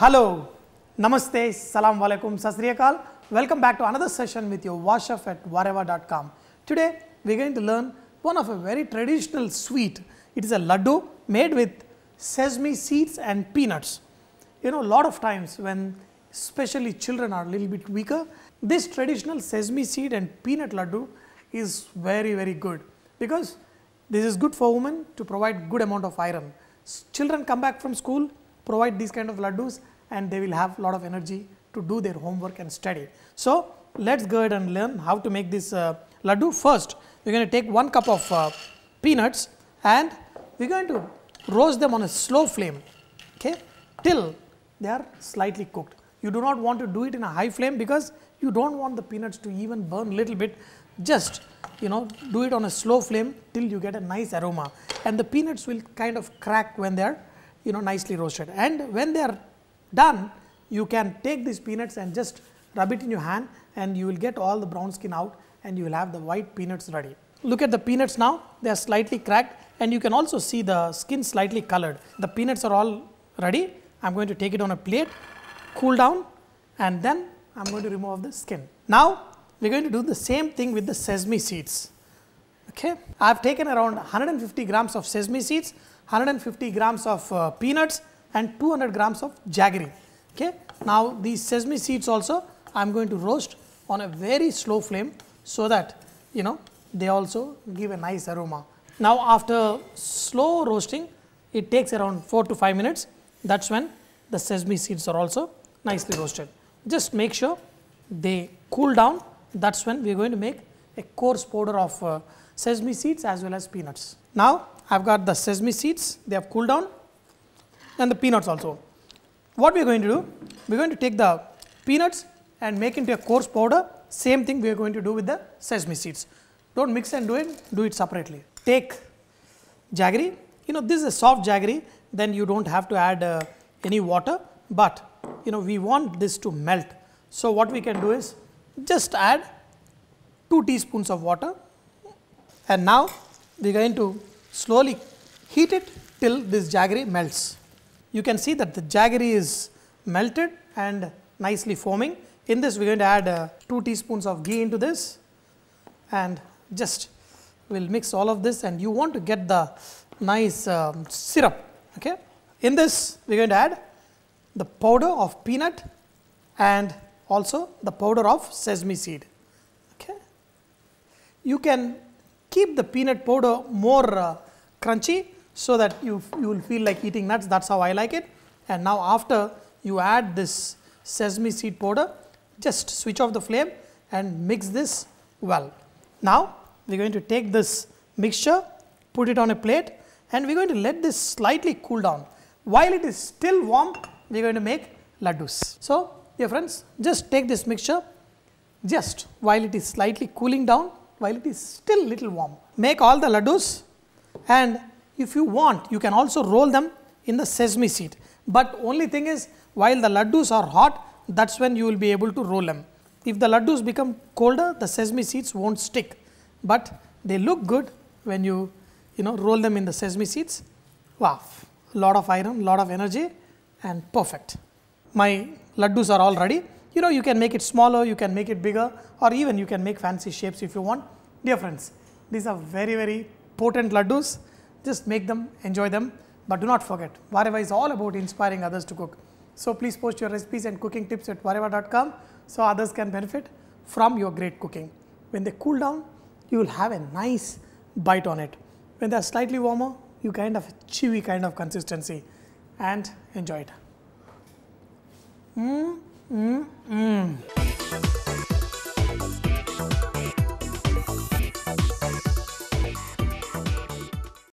Hello, Namaste, Salam Walaikum, Sasriyakal. Welcome back to another session with your washup at whatever.com. Today we are going to learn one of a very traditional sweet. It is a laddu made with sesame seeds and peanuts. You know, a lot of times when especially children are a little bit weaker, this traditional sesame seed and peanut laddu is very, very good because this is good for women to provide good amount of iron. Children come back from school, provide these kind of laddus and they will have a lot of energy to do their homework and study. So, let us go ahead and learn how to make this uh, laddu. First, we are going to take one cup of uh, peanuts and we are going to roast them on a slow flame okay, till they are slightly cooked. You do not want to do it in a high flame because you do not want the peanuts to even burn little bit. Just you know do it on a slow flame till you get a nice aroma and the peanuts will kind of crack when they are you know nicely roasted and when they are done you can take these peanuts and just rub it in your hand and you will get all the brown skin out and you will have the white peanuts ready. Look at the peanuts now, they are slightly cracked and you can also see the skin slightly colored. The peanuts are all ready. I am going to take it on a plate, cool down and then I am going to remove the skin. Now we are going to do the same thing with the sesame seeds. Okay, I have taken around 150 grams of sesame seeds. 150 grams of uh, peanuts and 200 grams of jaggery. Okay. Now, these sesame seeds also I am going to roast on a very slow flame so that you know they also give a nice aroma. Now, after slow roasting it takes around 4 to 5 minutes that is when the sesame seeds are also nicely roasted. Just make sure they cool down that is when we are going to make a coarse powder of uh, sesame seeds as well as peanuts. Now, I have got the sesame seeds, they have cooled down and the peanuts also. What we are going to do? We are going to take the peanuts and make into a coarse powder. Same thing we are going to do with the sesame seeds. Don't mix and do it, do it separately. Take jaggery, you know this is a soft jaggery, then you don't have to add uh, any water, but you know we want this to melt. So what we can do is just add 2 teaspoons of water and now we are going to slowly heat it till this jaggery melts. You can see that the jaggery is melted and nicely foaming. In this we are going to add uh, 2 teaspoons of ghee into this and just we will mix all of this and you want to get the nice um, syrup. Okay? In this we are going to add the powder of peanut and also the powder of sesame seed. Okay? You can keep the peanut powder more uh, crunchy so that you, you will feel like eating nuts. That's how I like it. And now after you add this sesame seed powder, just switch off the flame and mix this well. Now we are going to take this mixture, put it on a plate and we are going to let this slightly cool down. While it is still warm, we are going to make laddus. So dear friends, just take this mixture just while it is slightly cooling down, while it is still little warm. Make all the laddus and if you want you can also roll them in the sesame seed. But only thing is while the laddus are hot that's when you will be able to roll them. If the laddus become colder the sesame seeds won't stick but they look good when you you know roll them in the sesame seeds. Wow, lot of iron, lot of energy and perfect. My laddus are all ready. You know you can make it smaller, you can make it bigger or even you can make fancy shapes if you want. Dear friends, these are very very potent laddus, just make them, enjoy them. But do not forget, Vareva is all about inspiring others to cook. So please post your recipes and cooking tips at vareva.com so others can benefit from your great cooking. When they cool down, you will have a nice bite on it. When they are slightly warmer, you kind of chewy kind of consistency and enjoy it. Mm.